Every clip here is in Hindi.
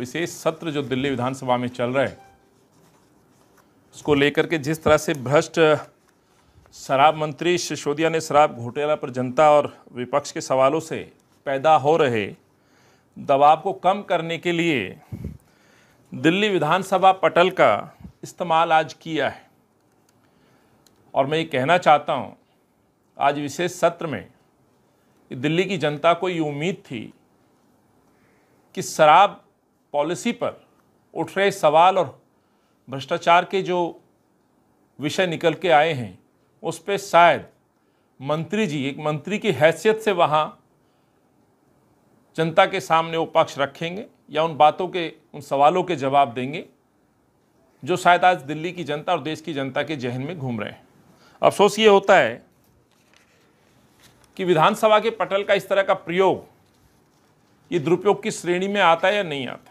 विशेष सत्र जो दिल्ली विधानसभा में चल रहे उसको लेकर के जिस तरह से भ्रष्ट शराब मंत्री सिसोदिया ने शराब घोटाला पर जनता और विपक्ष के सवालों से पैदा हो रहे दबाव को कम करने के लिए दिल्ली विधानसभा पटल का इस्तेमाल आज किया है और मैं ये कहना चाहता हूँ आज विशेष सत्र में दिल्ली की जनता को ये उम्मीद थी कि शराब पॉलिसी पर उठ रहे सवाल और भ्रष्टाचार के जो विषय निकल के आए हैं उस पर शायद मंत्री जी एक मंत्री की हैसियत से वहाँ जनता के सामने वो पक्ष रखेंगे या उन बातों के उन सवालों के जवाब देंगे जो शायद आज दिल्ली की जनता और देश की जनता के जहन में घूम रहे हैं अफसोस ये होता है कि विधानसभा के पटल का इस तरह का प्रयोग ये दुरुपयोग की श्रेणी में आता है या नहीं आता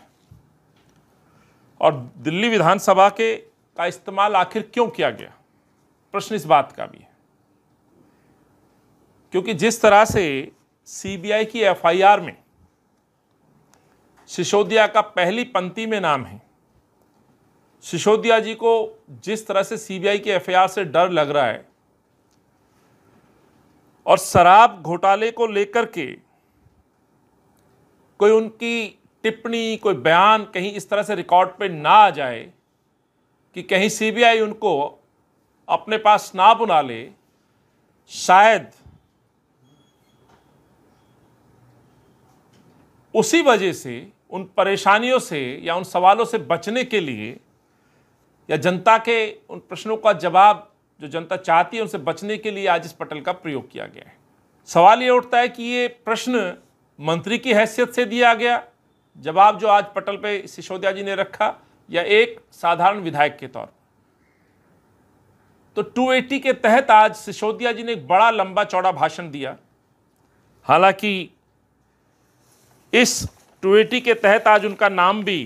और दिल्ली विधानसभा के का इस्तेमाल आखिर क्यों किया गया प्रश्न इस बात का भी है क्योंकि जिस तरह से सीबीआई की एफआईआर में सिसोदिया का पहली पंक्ति में नाम है सिसोदिया जी को जिस तरह से सीबीआई की एफआईआर से डर लग रहा है और शराब घोटाले को लेकर के कोई उनकी टिप्पणी कोई बयान कहीं इस तरह से रिकॉर्ड पे ना आ जाए कि कहीं सीबीआई उनको अपने पास ना बुला ले शायद उसी वजह से उन परेशानियों से या उन सवालों से बचने के लिए या जनता के उन प्रश्नों का जवाब जो जनता चाहती है उनसे बचने के लिए आज इस पटल का प्रयोग किया गया है सवाल ये उठता है कि ये प्रश्न मंत्री की हैसियत से दिया गया जवाब जो आज पटल पे सिसोदिया जी ने रखा या एक साधारण विधायक के तौर तो 280 के तहत आज सिसोदिया जी ने एक बड़ा लंबा चौड़ा भाषण दिया हालांकि इस 280 के तहत आज उनका नाम भी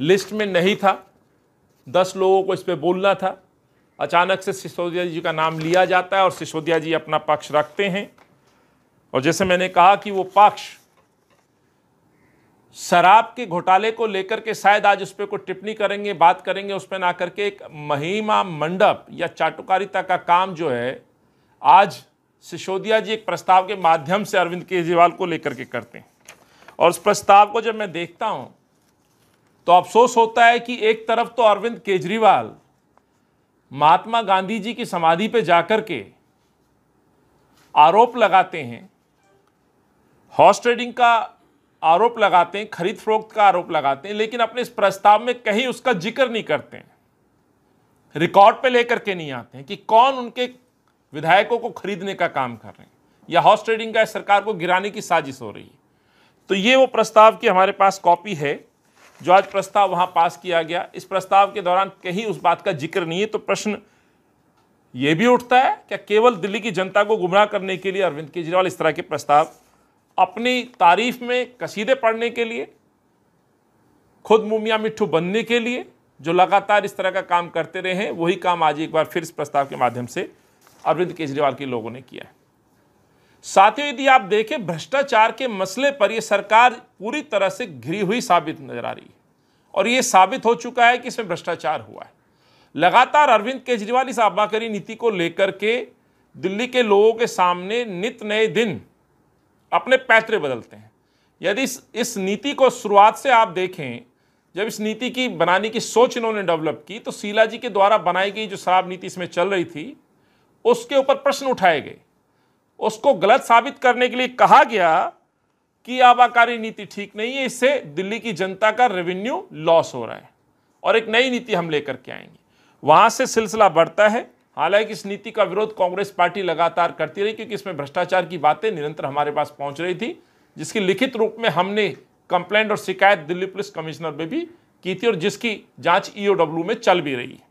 लिस्ट में नहीं था दस लोगों को इस पर बोलना था अचानक से सिसोदिया जी का नाम लिया जाता है और सिसोदिया जी अपना पक्ष रखते हैं और जैसे मैंने कहा कि वो पक्ष शराब के घोटाले को लेकर के शायद आज उस पर कोई टिप्पणी करेंगे बात करेंगे उस पर ना करके एक महिमा मंडप या चाटुकारिता का काम जो है आज सिसोदिया जी एक प्रस्ताव के माध्यम से अरविंद केजरीवाल को लेकर के करते हैं और उस प्रस्ताव को जब मैं देखता हूं तो अफसोस होता है कि एक तरफ तो अरविंद केजरीवाल महात्मा गांधी जी की समाधि पर जाकर के आरोप लगाते हैं हॉर्स ट्रेडिंग का आरोप लगाते हैं खरीद फरोख्त का आरोप लगाते हैं लेकिन अपने इस प्रस्ताव में कहीं उसका जिक्र नहीं करते हैं रिकॉर्ड पे लेकर के नहीं आते हैं कि कौन उनके विधायकों को खरीदने का काम कर रहे हैं या हॉर्स ट्रेडिंग का सरकार को गिराने की साजिश हो रही है तो ये वो प्रस्ताव की हमारे पास कॉपी है जो आज प्रस्ताव वहाँ पास किया गया इस प्रस्ताव के दौरान कहीं उस बात का जिक्र नहीं है तो प्रश्न ये भी उठता है क्या केवल दिल्ली की जनता को गुमराह करने के लिए अरविंद केजरीवाल इस तरह के प्रस्ताव अपनी तारीफ में कसीदे पढ़ने के लिए खुद मुमिया मिट्ठू बनने के लिए जो लगातार इस तरह का काम करते रहे हैं वही काम आज एक बार फिर इस प्रस्ताव के माध्यम से अरविंद केजरीवाल के लोगों ने किया है साथियों यदि आप देखें भ्रष्टाचार के मसले पर यह सरकार पूरी तरह से घिरी हुई साबित नजर आ रही है और ये साबित हो चुका है कि इसमें भ्रष्टाचार हुआ है लगातार अरविंद केजरीवाल इस आबाकारी नीति को लेकर के दिल्ली के लोगों के सामने नित नए दिन अपने पैतरे बदलते हैं यदि इस इस नीति को शुरुआत से आप देखें जब इस नीति की बनाने की सोच इन्होंने डेवलप की तो शीला जी के द्वारा बनाई गई जो शराब नीति इसमें चल रही थी उसके ऊपर प्रश्न उठाए गए उसको गलत साबित करने के लिए कहा गया कि आबाकारी नीति ठीक नहीं है इससे दिल्ली की जनता का रेवेन्यू लॉस हो रहा है और एक नई नीति हम लेकर के आएंगे वहां से सिलसिला बढ़ता है हालांकि इस नीति का विरोध कांग्रेस पार्टी लगातार करती रही क्योंकि इसमें भ्रष्टाचार की बातें निरंतर हमारे पास पहुंच रही थी जिसकी लिखित रूप में हमने कंप्लेंट और शिकायत दिल्ली पुलिस कमिश्नर में भी की थी और जिसकी जांच ईओडब्ल्यू e में चल भी रही है